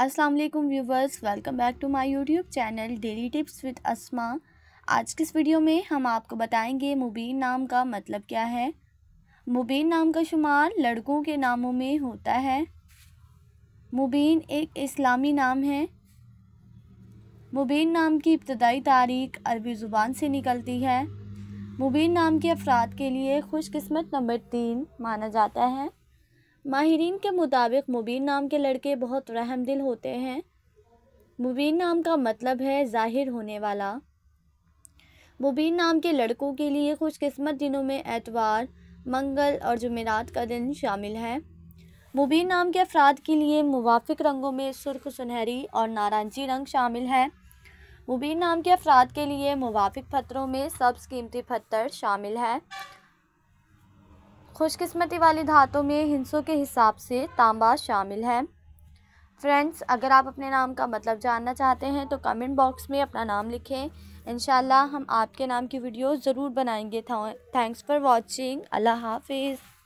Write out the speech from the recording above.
अस्सलाम वालेकुम viewers welcome back to my YouTube channel daily tips with Asma आज के इस वीडियो में हम आपको बताएंगे मुबीन नाम का मतलब क्या है मुबीन नाम का शुमार लड़कों के नामों में होता है मुबीन एक इस्लामी नाम है मुबीन नाम की इब्तदाई तारीख अरबी ज़ुबान से निकलती है मुबीन नाम के अफराद के लिए खुशकस्मत नंबर तीन माना जाता है माहरीन के मुताबिक मुबीन नाम के लड़के बहुत रहम दिल होते हैं मुबीन नाम का मतलब है ज़ाहिर होने वाला मुबीन नाम के लड़कों के लिए खुशकस्मत दिनों में एतवार मंगल और जुमेरात का दिन शामिल है मुबीन नाम के अफराद के लिए मुवाफिक रंगों में सुर्ख सुनहरी और नारंगी रंग शामिल है मुबीन नाम के अफराद के लिए मुवाफिक पत्रों में सब्ज़ कीमती पत्थर शामिल है खुशकिस्मती वाली धातों में हिंसों के हिसाब से तांबा शामिल है फ्रेंड्स अगर आप अपने नाम का मतलब जानना चाहते हैं तो कमेंट बॉक्स में अपना नाम लिखें इन हम आपके नाम की वीडियो ज़रूर बनाएंगे थैंक्स फॉर वॉचिंग अल्लाह हाफिज़